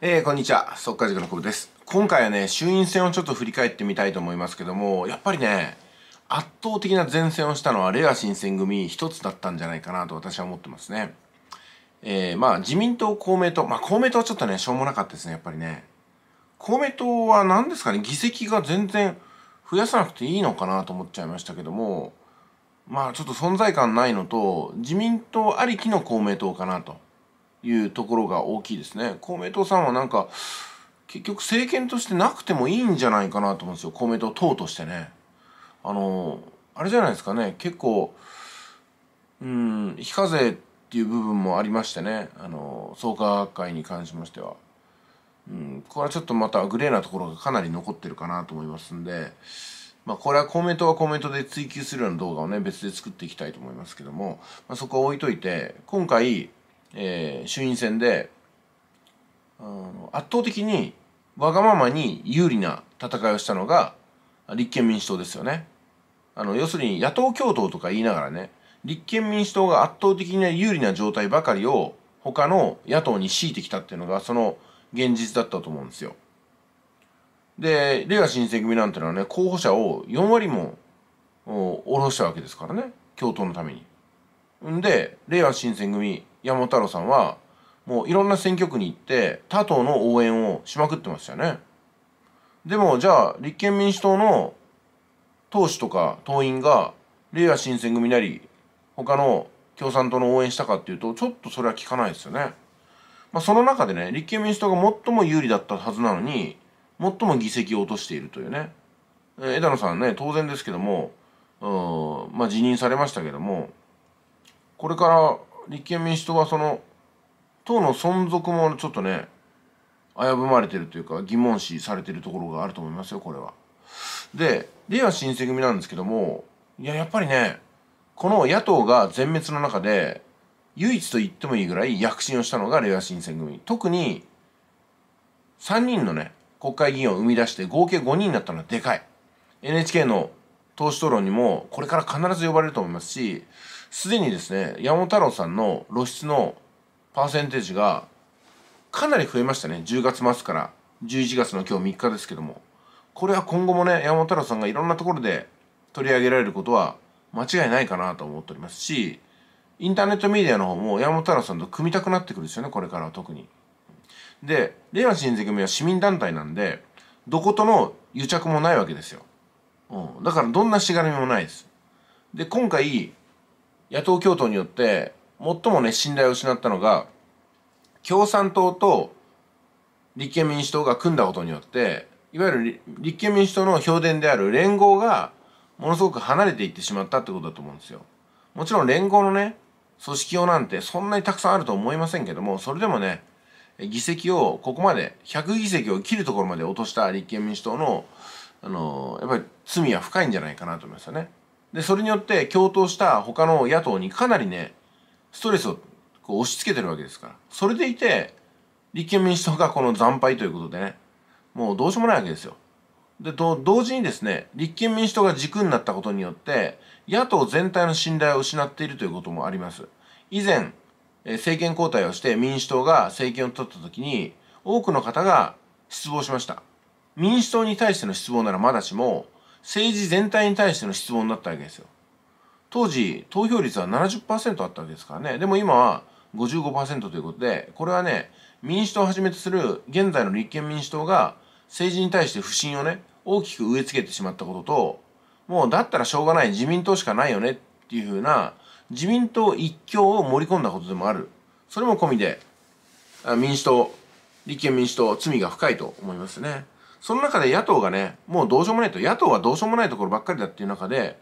えー、こんにちは。速稼塾のコブです。今回はね、衆院選をちょっと振り返ってみたいと思いますけども、やっぱりね、圧倒的な前線をしたのは、レア新選組一つだったんじゃないかなと私は思ってますね。えー、まあ、自民党、公明党、まあ、公明党はちょっとね、しょうもなかったですね、やっぱりね。公明党は何ですかね、議席が全然増やさなくていいのかなと思っちゃいましたけども、まあ、ちょっと存在感ないのと、自民党ありきの公明党かなと。いうところが大きいですね。公明党さんはなんか、結局政権としてなくてもいいんじゃないかなと思うんですよ。公明党党としてね。あの、あれじゃないですかね。結構、うん、非課税っていう部分もありましてね。あの、創価学会に関しましては。うん、これはちょっとまたグレーなところがかなり残ってるかなと思いますんで、まあ、これは公明党は公明党で追求するような動画をね、別で作っていきたいと思いますけども、まあ、そこは置いといて、今回、えー、衆院選で、圧倒的にわがままに有利な戦いをしたのが立憲民主党ですよね。あの、要するに野党共闘とか言いながらね、立憲民主党が圧倒的に有利な状態ばかりを他の野党に強いてきたっていうのがその現実だったと思うんですよ。で、れわ新選組なんてのはね、候補者を4割も下ろしたわけですからね、共闘のために。んで、れが新選組、山本太郎さんはもういろんな選挙区に行って他党の応援をしまくってましたよね。でもじゃあ立憲民主党の党首とか党員がれいわ新選組なり他の共産党の応援したかっていうとちょっとそれは聞かないですよね。まあ、その中でね立憲民主党が最も有利だったはずなのに最も議席を落としているというね枝野さんね当然ですけどもうんまあ辞任されましたけどもこれから立憲民主党はその党の存続もちょっとね危ぶまれてるというか疑問視されてるところがあると思いますよこれは。で令和新選組なんですけどもいややっぱりねこの野党が全滅の中で唯一と言ってもいいぐらい躍進をしたのが令和新選組特に3人のね国会議員を生み出して合計5人になったのはでかい NHK の党首討論にもこれから必ず呼ばれると思いますしすでにですね山本太郎さんの露出のパーセンテージがかなり増えましたね10月末から11月の今日3日ですけどもこれは今後もね山本太郎さんがいろんなところで取り上げられることは間違いないかなと思っておりますしインターネットメディアの方も山本太郎さんと組みたくなってくるんですよねこれからは特に。で令和新選組は市民団体なんでどことの癒着もないわけですよ。うん、だからどんなしがらみもないです。で今回野党共闘によって最もね信頼を失ったのが共産党と立憲民主党が組んだことによっていわゆる立憲民主党の評伝である連合がものすごく離れていってしまったってことだと思うんですよ。もちろん連合のね組織票なんてそんなにたくさんあると思いませんけどもそれでもね議席をここまで100議席を切るところまで落とした立憲民主党の、あのやっぱり罪は深いんじゃないかなと思いますよね。で、それによって共闘した他の野党にかなりね、ストレスをこう押し付けてるわけですから。それでいて、立憲民主党がこの惨敗ということでね、もうどうしようもないわけですよ。で、と、同時にですね、立憲民主党が軸になったことによって、野党全体の信頼を失っているということもあります。以前、え政権交代をして民主党が政権を取った時に、多くの方が失望しました。民主党に対しての失望ならまだしも、政治全体に対しての質問だったわけですよ。当時、投票率は70%あったわけですからね。でも今は55%ということで、これはね、民主党をはじめとする現在の立憲民主党が政治に対して不信をね、大きく植え付けてしまったことと、もうだったらしょうがない自民党しかないよねっていうふうな、自民党一強を盛り込んだことでもある。それも込みで、民主党、立憲民主党、罪が深いと思いますね。その中で野党がねもうどうしようもないと野党はどうしようもないところばっかりだっていう中で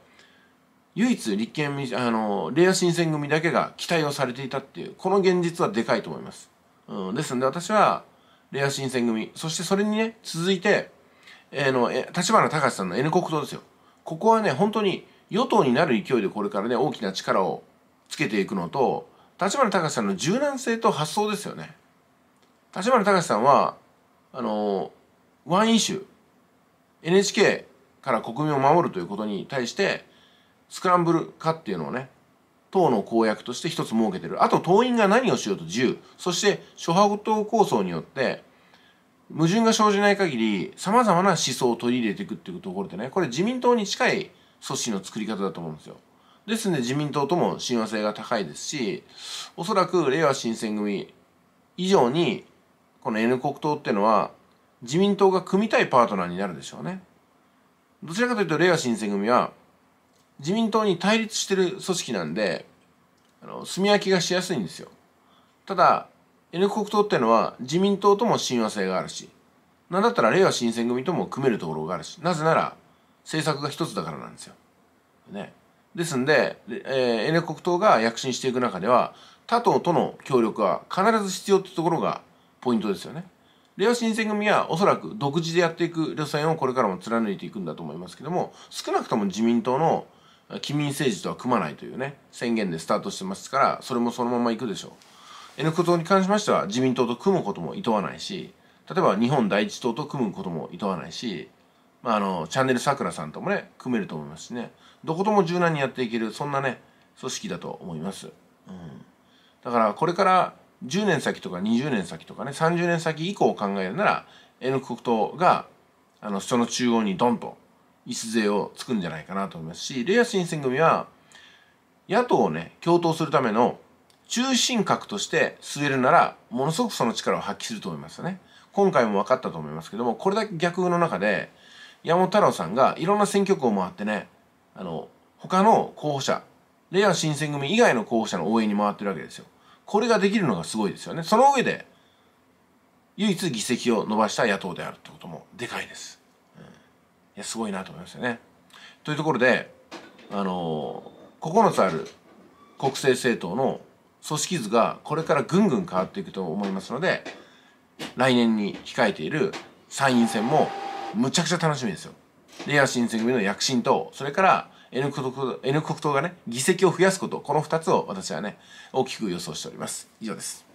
唯一立憲民主、あのレア新選組だけが期待をされていたっていうこの現実はでかいと思います、うん、ですので私はレア新選組そしてそれにね続いて、えー、の立花隆さんの N 国党ですよここはね本当に与党になる勢いでこれからね大きな力をつけていくのと立花隆さんの柔軟性と発想ですよね立花隆さんはあのワンイシュー NHK から国民を守るということに対してスクランブル化っていうのをね党の公約として一つ設けてるあと党員が何をしようと自由そして諸派党構想によって矛盾が生じない限りさまざまな思想を取り入れていくっていうところでねこれ自民党に近い組織の作り方だと思うんですよ。ですので自民党とも親和性が高いですしおそらくれいわ新選組以上にこの N 国党っていうのは自民党が組みたいパートナーになるでしょうね。どちらかというと、れいわ新選組は、自民党に対立してる組織なんで、あの、住み分けがしやすいんですよ。ただ、N 国党っていうのは自民党とも親和性があるし、なんだったられいわ新選組とも組めるところがあるし、なぜなら政策が一つだからなんですよ。ね。ですんで、えー、N 国党が躍進していく中では、他党との協力は必ず必要ってところがポイントですよね。レオ新選組はおそらく独自でやっていく路線をこれからも貫いていくんだと思いますけども少なくとも自民党の機民政治とは組まないというね宣言でスタートしてますからそれもそのままいくでしょう N 党に関しましては自民党と組むことも厭わないし例えば日本第一党と組むことも厭わないし、まあ、あのチャンネルさくらさんともね組めると思いますしねどことも柔軟にやっていけるそんなね組織だと思います、うん、だからこれから10年先とか20年先とかね30年先以降を考えるなら N 国党があのその中央にドンと椅子勢をつくんじゃないかなと思いますしレア新選組は野党をね共闘するための中心核として据えるならものすごくその力を発揮すると思いますよね。今回も分かったと思いますけどもこれだけ逆風の中で山本太郎さんがいろんな選挙区を回ってねあの他の候補者レア新選組以外の候補者の応援に回ってるわけですよ。これができるのがすごいですよね。その上で、唯一議席を伸ばした野党であるってこともでかいです。うん、いや、すごいなと思いますよね。というところで、あのー、9つある国政政党の組織図がこれからぐんぐん変わっていくと思いますので、来年に控えている参院選もむちゃくちゃ楽しみですよ。レア新選組の躍進と、それから N 国党 N 国党がね、議席を増やすこと、この2つを私はね、大きく予想しております。以上です。